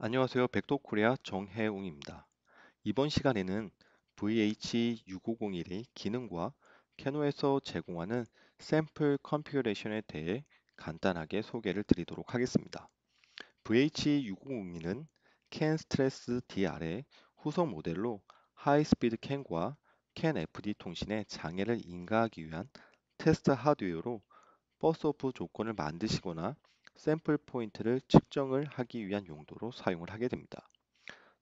안녕하세요. 백도코리아 정혜웅입니다. 이번 시간에는 VH6501의 기능과 캐노에서 제공하는 샘플 컨피규레이션에 대해 간단하게 소개를 드리도록 하겠습니다. VH6501은 캔 스트레스 DR의 후속 모델로 하이스피드 캔과 캔 FD 통신의 장애를 인가하기 위한 테스트 하드웨어로 버스오프 조건을 만드시거나 샘플 포인트를 측정을 하기 위한 용도로 사용을 하게 됩니다.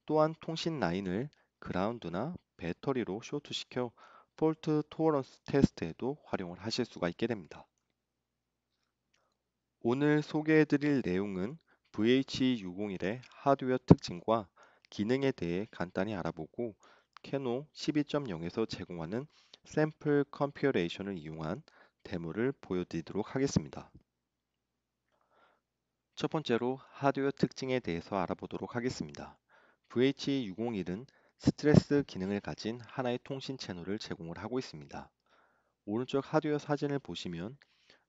또한 통신 라인을 그라운드나 배터리로 쇼트시켜 폴트 토어런스 테스트에도 활용을 하실 수가 있게 됩니다. 오늘 소개해드릴 내용은 VH601의 하드웨어 특징과 기능에 대해 간단히 알아보고 캐논 12.0에서 제공하는 샘플 컴퓨레이션을 이용한 데모를 보여드리도록 하겠습니다. 첫 번째로 하드웨어 특징에 대해서 알아보도록 하겠습니다. VH601은 스트레스 기능을 가진 하나의 통신 채널을 제공을 하고 있습니다. 오른쪽 하드웨어 사진을 보시면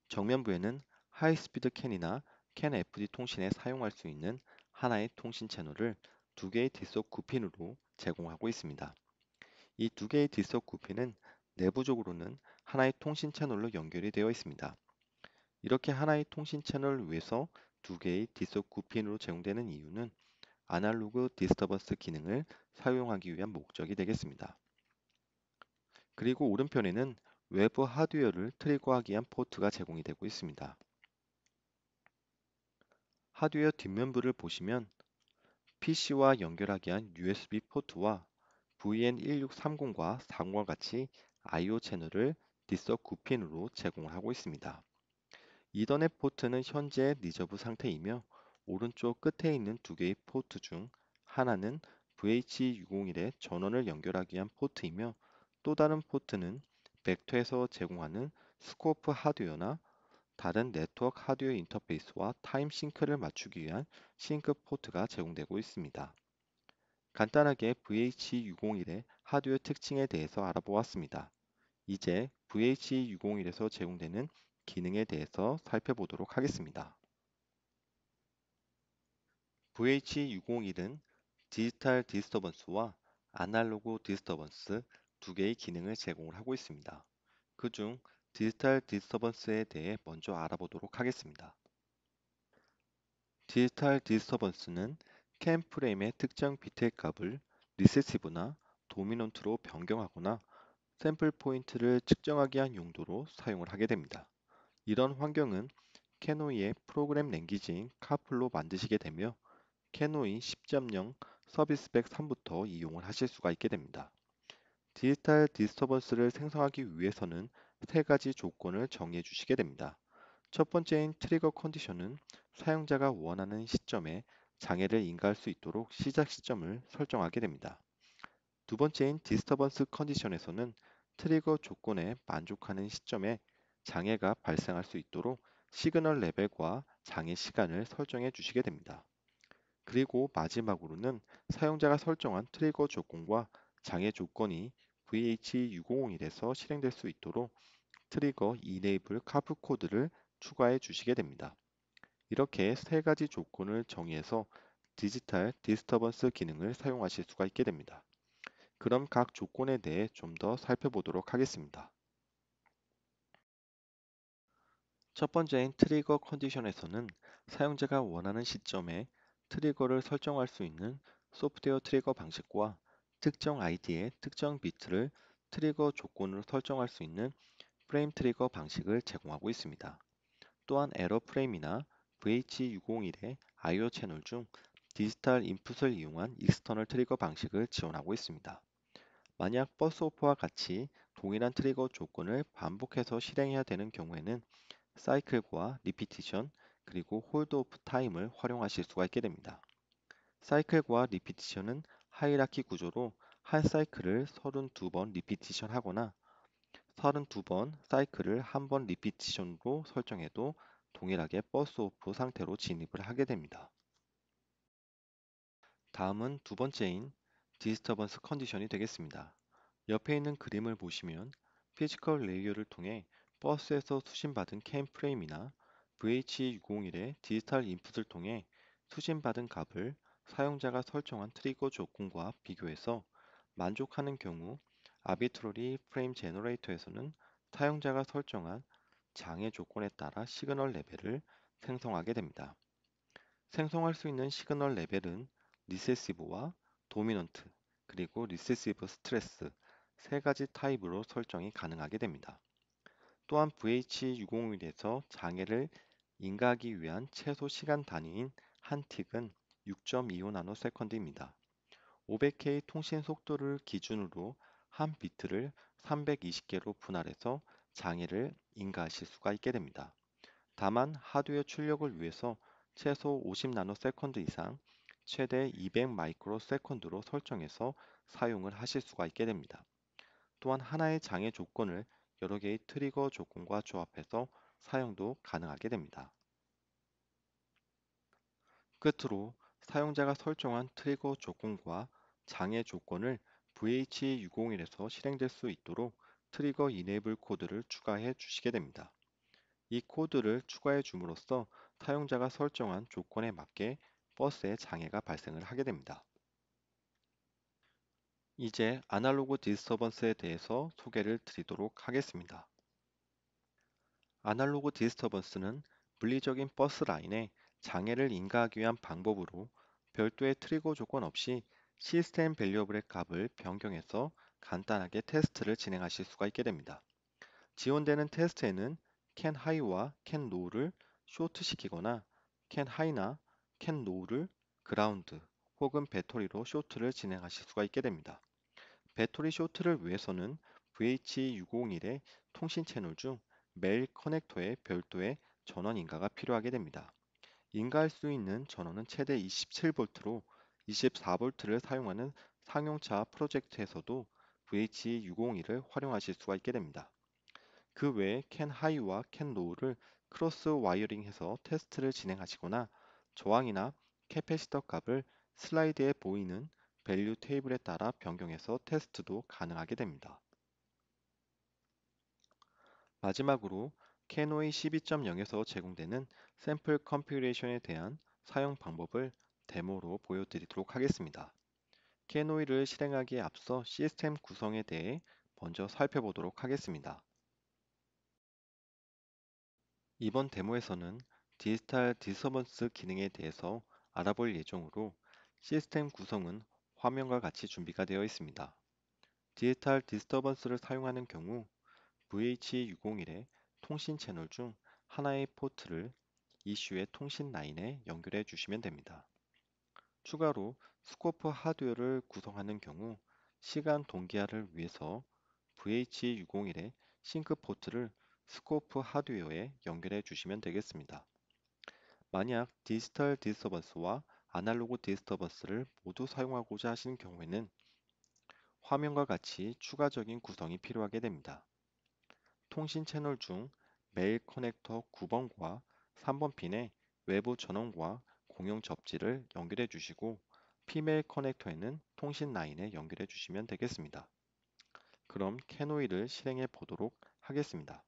정면부에는 하이스피드 캔이나 캔 FD 통신에 사용할 수 있는 하나의 통신 채널을 두 개의 디스업 9핀으로 제공하고 있습니다. 이 두 개의 디스업 9핀은 내부적으로는 하나의 통신 채널로 연결이 되어 있습니다. 이렇게 하나의 통신 채널을 위해서 두 개의 디속 9핀으로 제공되는 이유는 아날로그 디스터버스 기능을 사용하기 위한 목적이 되겠습니다. 그리고 오른편에는 외부 하드웨어를 트리거하기 위한 포트가 제공이 되고 있습니다. 하드웨어 뒷면부를 보시면 PC와 연결하기 위한 USB 포트와 VN1630과 3과 같이 I/O 채널을 디스터 9핀으로 제공 하고 있습니다. 이더넷 포트는 현재 리저브 상태이며 오른쪽 끝에 있는 두 개의 포트 중 하나는 VH601에 전원을 연결하기 위한 포트이며 또 다른 포트는 벡터에서 제공하는 스코프 하드웨어나 다른 네트워크 하드웨어 인터페이스와 타임 싱크를 맞추기 위한 싱크 포트가 제공되고 있습니다. 간단하게 VH601의 하드웨어 특징에 대해서 알아보았습니다. 이제 VH601에서 제공되는 기능에 대해서 살펴보도록 하겠습니다. VH601은 디지털 디스터번스와 아날로그 디스터번스 두 개의 기능을 제공 하고 있습니다. 그 중 디지털 디스터번스에 대해 먼저 알아보도록 하겠습니다. 디지털 디스터번스는 캠 프레임의 특정 비트의 값을 리세시브나 도미넌트로 변경하거나 샘플 포인트를 측정하기 위한 용도로 사용을 하게 됩니다. 이런 환경은 캐노이의 프로그램 랭귀지인 카풀로 만드시게 되며 캐노이 10.0 서비스백 3부터 이용을 하실 수가 있게 됩니다. 디지털 디스터번스를 생성하기 위해서는 세 가지 조건을 정해 주시게 됩니다. 첫 번째인 트리거 컨디션은 사용자가 원하는 시점에 장애를 인가할 수 있도록 시작 시점을 설정하게 됩니다. 두 번째인 디스터번스 컨디션에서는 트리거 조건에 만족하는 시점에 장애가 발생할 수 있도록 시그널 레벨과 장애 시간을 설정해 주시게 됩니다. 그리고 마지막으로는 사용자가 설정한 트리거 조건과 장애 조건이 VH601에서 실행될 수 있도록 트리거 이네이블 카프 코드를 추가해 주시게 됩니다. 이렇게 세 가지 조건을 정의해서 디지털 디스터번스 기능을 사용하실 수가 있게 됩니다. 그럼 각 조건에 대해 좀 더 살펴보도록 하겠습니다. 첫 번째인 트리거 컨디션에서는 사용자가 원하는 시점에 트리거를 설정할 수 있는 소프트웨어 트리거 방식과 특정 아이디의 특정 비트를 트리거 조건으로 설정할 수 있는 프레임 트리거 방식을 제공하고 있습니다. 또한 에러 프레임이나 VH601의 IO 채널 중 디지털 인풋을 이용한 익스터널 트리거 방식을 지원하고 있습니다. 만약 버스 오프와 같이 동일한 트리거 조건을 반복해서 실행해야 되는 경우에는 사이클과 리피티션 그리고 홀드 오프 타임을 활용하실 수가 있게 됩니다. 사이클과 리피티션은 하이라키 구조로 한 사이클을 32번 리피티션 하거나 32번 사이클을 한 번 리피티션으로 설정해도 동일하게 버스 오프 상태로 진입을 하게 됩니다. 다음은 두 번째인 디스터번스 컨디션이 되겠습니다. 옆에 있는 그림을 보시면 피지컬 레이어를 통해 버스에서 수신받은 캠 프레임이나 v h 6 0 1의 디지털 인풋을 통해 수신받은 값을 사용자가 설정한 트리거 조건과 비교해서 만족하는 경우 아비트로리 프레임 제너레이터에서는 사용자가 설정한 장애 조건에 따라 시그널 레벨을 생성하게 됩니다. 생성할 수 있는 시그널 레벨은 리세시브와 도미넌트 그리고 리세시브 스트레스 세 가지 타입으로 설정이 가능하게 됩니다. 또한 VH60에서 1 장애를 인가하기 위한 최소 시간 단위인 한 틱은 6.25나노세컨드입니다. 500K 통신 속도를 기준으로 한 비트를 320개로 분할해서 장애를 인가하실 수가 있게 됩니다. 다만 하드웨어 출력을 위해서 최소 50나노세컨드 이상 최대 200 마이크로 세컨드로 설정해서 사용을 하실 수가 있게 됩니다. 또한 하나의 장애 조건을 여러 개의 트리거 조건과 조합해서 사용도 가능하게 됩니다. 끝으로 사용자가 설정한 트리거 조건과 장애 조건을 VH601에서 실행될 수 있도록 트리거 이네이블 코드를 추가해 주시게 됩니다. 이 코드를 추가해 줌으로써 사용자가 설정한 조건에 맞게 버스에 장애가 발생을 하게 됩니다. 이제 아날로그 디스터번스에 대해서 소개를 드리도록 하겠습니다. 아날로그 디스터번스는 물리적인 버스 라인에 장애를 인가하기 위한 방법으로 별도의 트리거 조건 없이 시스템 밸류어블의 값을 변경해서 간단하게 테스트를 진행하실 수가 있게 됩니다. 지원되는 테스트에는 can high와 can low를 쇼트시키거나 can high나 can low를 그라운드 혹은 배터리로 쇼트를 진행하실 수가 있게 됩니다. 배터리 쇼트를 위해서는 VH601의 통신 채널 중 메일 커넥터의 별도의 전원 인가가 필요하게 됩니다. 인가할 수 있는 전원은 최대 27V로 24V를 사용하는 상용차 프로젝트에서도 VH601을 활용하실 수가 있게 됩니다. 그 외에 캔 하이와 캔 로우를 크로스 와이어링해서 테스트를 진행하시거나 저항이나 캐패시터 값을 슬라이드에 보이는 밸류 테이블에 따라 변경해서 테스트도 가능하게 됩니다. 마지막으로 캐노이 12.0에서 제공되는 샘플 컴피레이션에 대한 사용 방법을 데모로 보여드리도록 하겠습니다. 캐노이를 실행하기에 앞서 시스템 구성에 대해 먼저 살펴보도록 하겠습니다. 이번 데모에서는 디지털 디서번스 기능에 대해서 알아볼 예정으로 시스템 구성은 화면과 같이 준비가 되어 있습니다. 디지털 디스터번스를 사용하는 경우 VH601의 통신 채널 중 하나의 포트를 이슈의 통신 라인에 연결해 주시면 됩니다. 추가로 스코프 하드웨어를 구성하는 경우 시간 동기화를 위해서 VH601의 싱크 포트를 스코프 하드웨어에 연결해 주시면 되겠습니다. 만약 디지털 디스터번스와 아날로그 디스터버스를 모두 사용하고자 하시는 경우에는 화면과 같이 추가적인 구성이 필요하게 됩니다. 통신 채널 중 메일 커넥터 9번과 3번 핀에 외부 전원과 공용 접지를 연결해 주시고 피메일 커넥터에는 통신 라인에 연결해 주시면 되겠습니다. 그럼 캐노이를 실행해 보도록 하겠습니다.